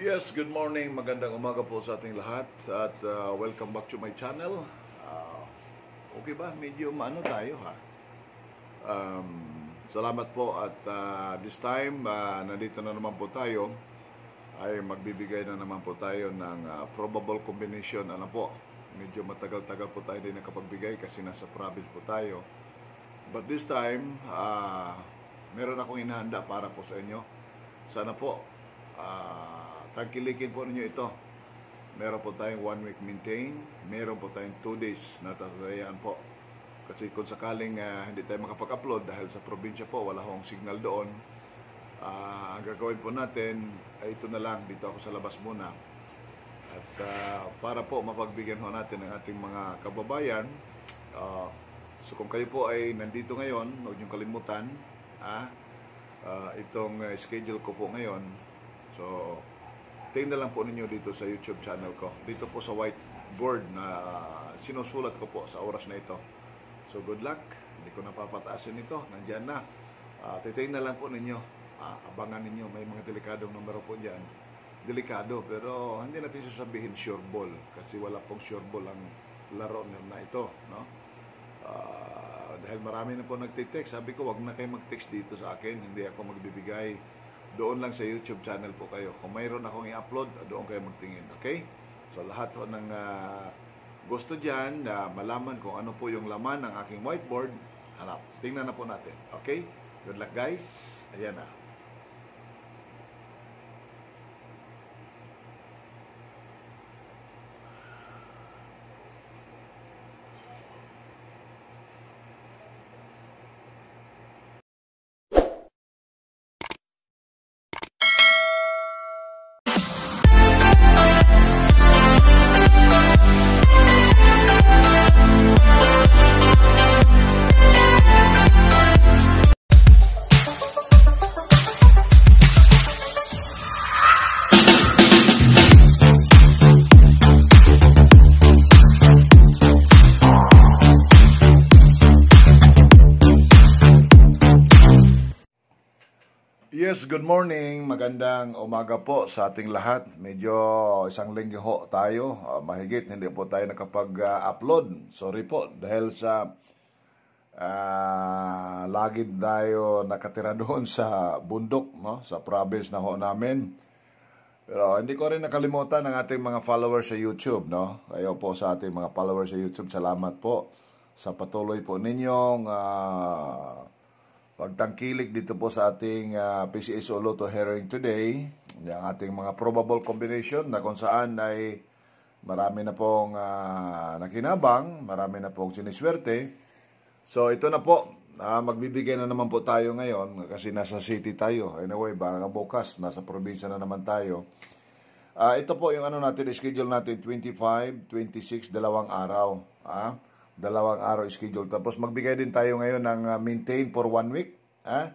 Yes, good morning. Magandang umaga po sa ating lahat at uh, welcome back to my channel. Uh, okay ba? Medyo maano tayo ha? Um, salamat po at uh, this time uh, nandito na naman po tayo ay magbibigay na naman po tayo ng uh, probable combination. Ano po? Medyo matagal-tagal po tayo din nakapagbigay kasi nasa province po tayo. But this time, uh, meron akong inahanda para po sa inyo. Sana po, uh, tagkilikin po ninyo ito. Meron po tayong one week maintain, meron po tayong two days na tatayaan po. Kasi kung sakaling uh, hindi tayo makapag-upload dahil sa probinsya po, wala hong signal doon, uh, ang gagawin po natin ay ito na lang, dito ako sa labas muna. At uh, para po mapagbigyan ho natin ang ating mga kababayan, uh, so kung kayo po ay nandito ngayon, huwag niyong kalimutan, ah, uh, itong uh, schedule ko po ngayon. So, tingin na lang po ninyo dito sa YouTube channel ko. Dito po sa whiteboard na sinusulat ko po sa oras na ito. So good luck. Hindi ko napapataasin ito. Nandiyan na. Uh, ah, titingnan lang po ninyo. Uh, abangan ninyo. May mga delikadong numero po dyan. Delikado. Pero hindi natin sasabihin sure ball. Kasi wala pong sure ball ang laro na ito. No? Uh, dahil marami na po nagtitext. Sabi ko, wag na kayo mag-text dito sa akin. Hindi ako magbibigay doon lang sa YouTube channel po kayo. Kung mayroon akong i-upload, doon kayo magtingin. Okay? So lahat po ng uh, gusto dyan na uh, malaman kung ano po yung laman ng aking whiteboard, hanap. Tingnan na po natin. Okay? Good luck guys. Ayan na. Yes, good morning. Magandang umaga po sa ating lahat. Medyo isang linggo ho tayo. Uh, mahigit, hindi po tayo nakapag-upload. Sorry po dahil sa uh, lagi tayo nakatira doon sa bundok, no? sa province na ho namin. Pero hindi ko rin nakalimutan ang ating mga followers sa YouTube. No? Kayo po sa ating mga followers sa YouTube, salamat po sa patuloy po ninyong... Uh, pagtangkilik dito po sa ating uh, ah, PCSO Lotto Herring today, yung ating mga probable combination na kung saan ay marami na pong uh, nakinabang, marami na pong siniswerte. So ito na po, uh, magbibigay na naman po tayo ngayon kasi nasa city tayo. Anyway, baka bukas, nasa probinsya na naman tayo. Uh, ito po yung ano natin, schedule natin 25, 26, dalawang araw. Ah? Uh, Dalawang araw schedule. Tapos magbigay din tayo ngayon ng ah, maintain for one week. Ha?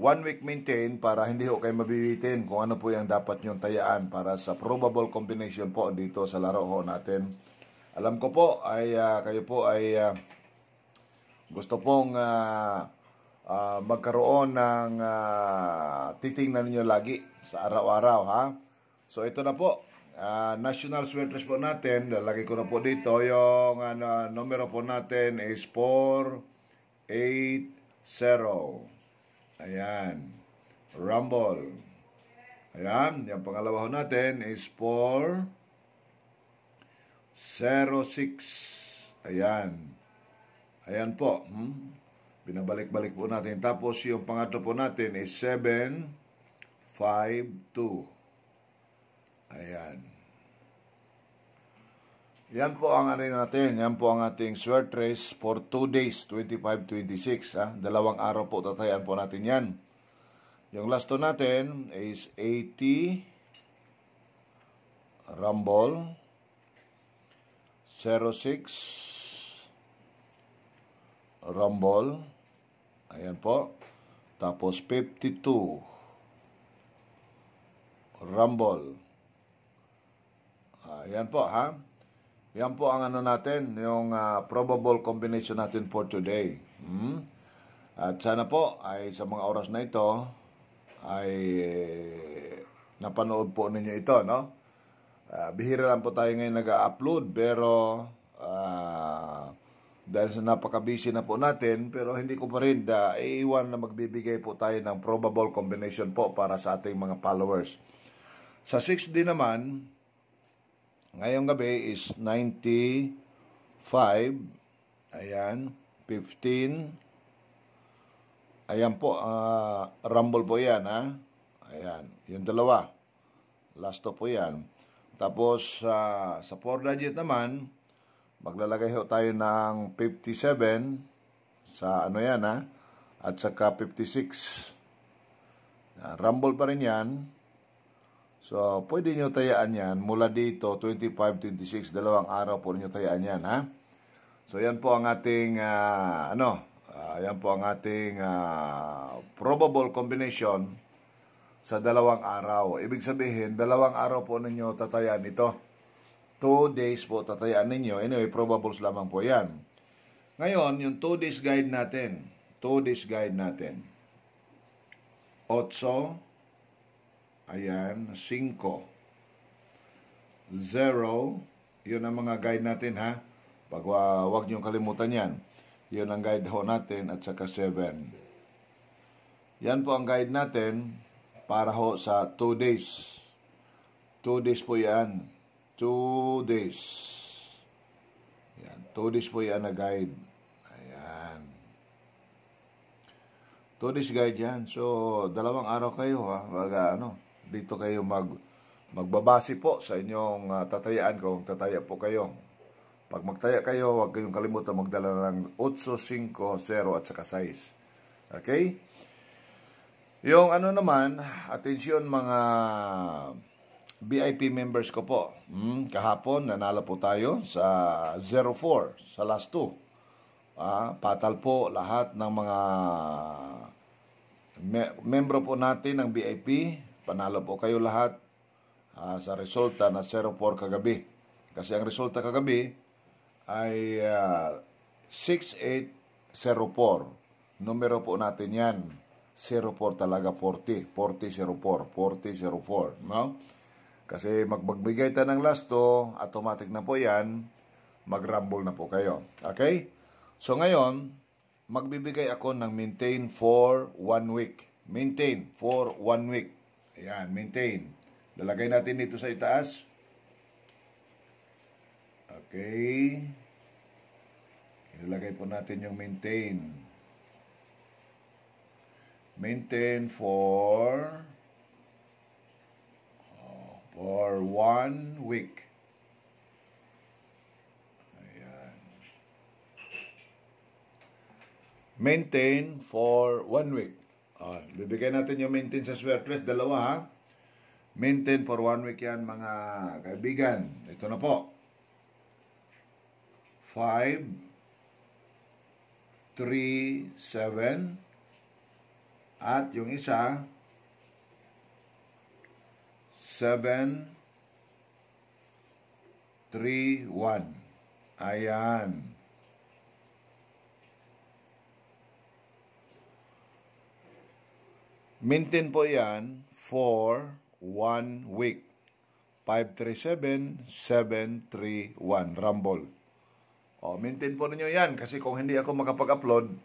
One week maintain para hindi ho kayo mabibitin kung ano po yung dapat nyong tayaan para sa probable combination po dito sa laro ho natin. Alam ko po ay uh, kayo po ay uh, gusto pong uh, uh, magkaroon ng uh, titingnan niyo lagi sa araw-araw ha. So ito na po uh, national sweaters po natin, lalagay ko na po dito, yung uh, numero po natin is 480. Ayan. Rumble. Ayan. Yung pangalawa natin is 406. Ayan. Ayan po. Hmm? Binabalik-balik po natin. Tapos yung pangatlo po natin is 752. Ayan. Yan po ang ano natin, yan po ang ating sweat race for 2 days, 25-26. Ha? Dalawang araw po tatayan po natin yan. Yung last to natin is 80 Rumble 06 Rumble Ayan po. Tapos 52 Rumble Uh, yan po ha. Yan po ang ano natin, yung uh, probable combination natin for today. Hmm? At sana po ay sa mga oras na ito ay eh, napanood po ninyo ito, no? Uh, bihira lang po tayo ngayon nag-upload pero uh, dahil sa napaka-busy na po natin pero hindi ko pa rin da, iiwan na magbibigay po tayo ng probable combination po para sa ating mga followers. Sa 6D naman, Ngayong gabi is 95. Ayan. 15. Ayan po. Uh, rumble po yan, ha? Ayan. Yung dalawa. Last to po yan. Tapos, uh, sa 4 digit naman, maglalagay ho tayo ng 57 sa ano yan, ha? At saka 56. Uh, ah, rumble pa rin yan. So, pwede nyo tayaan yan mula dito, 25, 26, dalawang araw po nyo tayaan yan, ha? So, yan po ang ating, uh, ano, uh, yan po ang ating uh, probable combination sa dalawang araw. Ibig sabihin, dalawang araw po ninyo tatayaan ito. Two days po tatayaan ninyo. Anyway, probables lamang po yan. Ngayon, yung two days guide natin. Two days guide natin. Otso, Ayan, 5. 0, yun ang mga guide natin ha. Pag uh, ah, wag niyong kalimutan yan. Yun ang guide ho natin at saka 7. Yan po ang guide natin para ho sa 2 days. 2 days po yan. 2 days. Yan, 2 days po yan na guide. Ayan. 2 days guide yan. So, dalawang araw kayo ha. Baga ano dito kayo mag magbabase po sa inyong uh, tatayaan kung tataya po kayo. Pag magtaya kayo, huwag kayong kalimutan magdala ng 8, 5, 0 at saka 6. Okay? Yung ano naman, atensyon mga VIP members ko po. Hmm, kahapon, nanalo po tayo sa 04, sa last 2. Ah, patal po lahat ng mga me- membro po natin ng VIP Panalo po kayo lahat uh, sa resulta na 0-4 kagabi. Kasi ang resulta kagabi ay uh, ah, 6804. Numero po natin yan. 04 talaga 40. 4004. 4004. No? Kasi magbagbigay tayo ng lasto, automatic na po yan, mag na po kayo. Okay? So ngayon, magbibigay ako ng maintain for one week. Maintain for one week. Ayan, maintain. Lalagay natin dito sa itaas. Okay. Ilalagay po natin yung maintain. Maintain for oh, for one week. maintain for one week. Oh, bibigyan natin yung maintain sa sweatless. Dalawa ha. Maintain for one week yan mga kaibigan. Ito na po. 5, 3, 7. At yung isa, 7, 3, 1. Ayan. Maintain po yan for one week. 537-731 Rumble. O, oh, maintain po ninyo yan kasi kung hindi ako makapag-upload,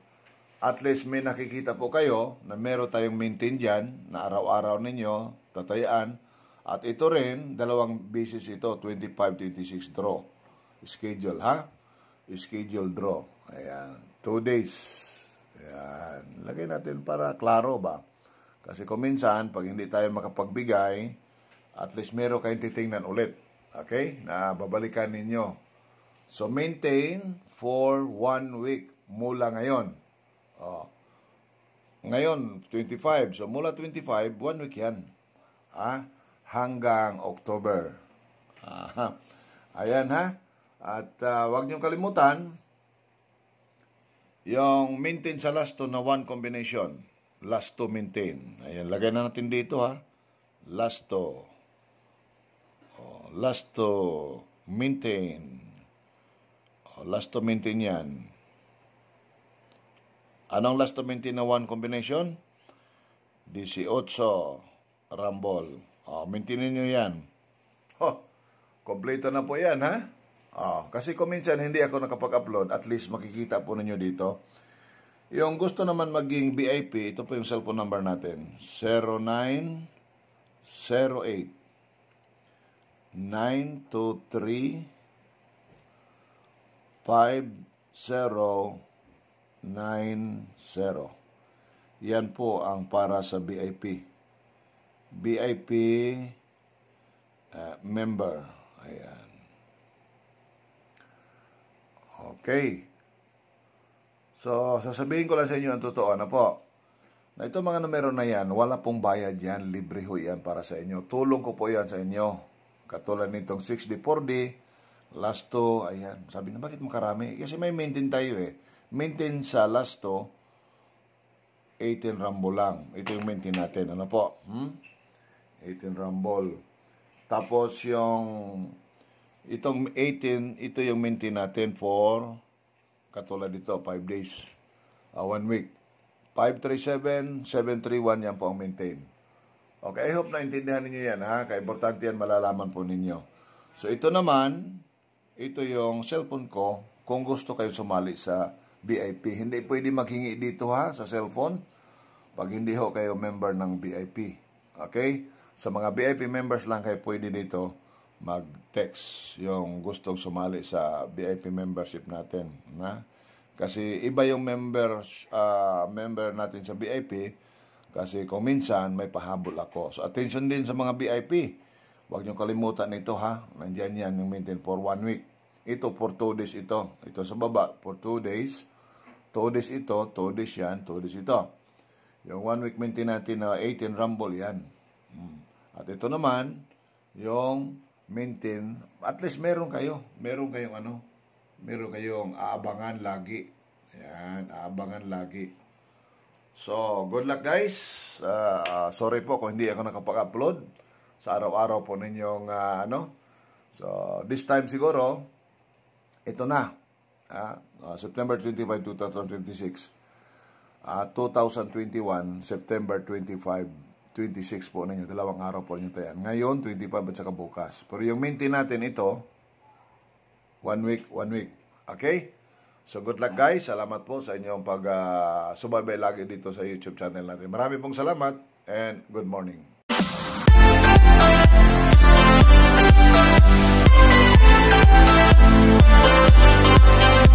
at least may nakikita po kayo na meron tayong maintain dyan na araw-araw ninyo, tatayaan. At ito rin, dalawang basis ito, 25-26 draw. Schedule, ha? Schedule draw. Ayan. Two days. Ayan. Lagay natin para klaro ba? Kasi kung minsan, pag hindi tayo makapagbigay, at least meron kayong titingnan ulit. Okay? Na babalikan ninyo. So, maintain for one week mula ngayon. Oh. Ngayon, 25. So, mula 25, one week yan. Ha? hanggang October. Aha. Ayan ha. At uh, ah, wag niyong kalimutan yung maintain sa last to na one combination last to maintain. Ayan, lagay na natin dito ha. Last to. Oh, last to maintain. Oh, last to maintain yan. Anong last to maintain na one combination? 18 rambol. Oh, maintainin nyo yan. Ho, kompleto na po yan ha. Oh, kasi kung minsan hindi ako nakapag-upload, at least makikita po ninyo dito yung gusto naman maging VIP, ito po yung cellphone number natin. 0908 923 5090. Yan po ang para sa VIP. VIP uh, member. Ayan. Okay. So, sasabihin ko lang sa inyo ang totoo. Ano po? Na ito mga numero na yan, wala pong bayad yan. Libre ho yan para sa inyo. Tulong ko po yan sa inyo. Katulad nitong 6D, 4D, last 2, ayan. Sabi na, bakit makarami? Kasi may maintain tayo eh. Maintain sa last 2, 18 rambo lang. Ito yung maintain natin. Ano po? Hmm? 18 rumble. Tapos yung itong 18, ito yung maintain natin for Katulad dito, 5 days, uh, 1 week. 537, 731, yan po ang maintain. Okay, I hope naintindihan ninyo yan ha. Kaya importante yan, malalaman po ninyo. So ito naman, ito yung cellphone ko kung gusto kayo sumali sa VIP. Hindi pwede maghingi dito ha sa cellphone pag hindi ho kayo member ng VIP. Okay? Sa mga VIP members lang kayo pwede dito mag-text yung gustong sumali sa VIP membership natin na kasi iba yung members uh, ah, member natin sa VIP kasi kung minsan may pahabol ako. So attention din sa mga VIP. Huwag niyo kalimutan ito ha. Nandiyan yan yung maintain for one week. Ito for two days ito. Ito sa baba for two days. Two days ito, two days yan, two days ito. Yung one week maintain natin na uh, 18 rumble yan. Hmm. At ito naman, yung maintain, at least meron kayo. Meron kayong ano, meron kayong aabangan lagi. Ayan, aabangan lagi. So, good luck guys. Uh, sorry po kung hindi ako nakapag-upload sa araw-araw po ninyong uh, ano. So, this time siguro, ito na. Uh, uh, September 25, 2026. Uh, 2021, September 25, 26 po ninyo. Dalawang araw po ninyo tayan. Ngayon, 25 at saka bukas. Pero yung maintain natin ito, one week, one week. Okay? So good luck guys. Salamat po sa inyong pag-subaybay ah, uh, lagi dito sa YouTube channel natin. Marami pong salamat and good morning. Thank you.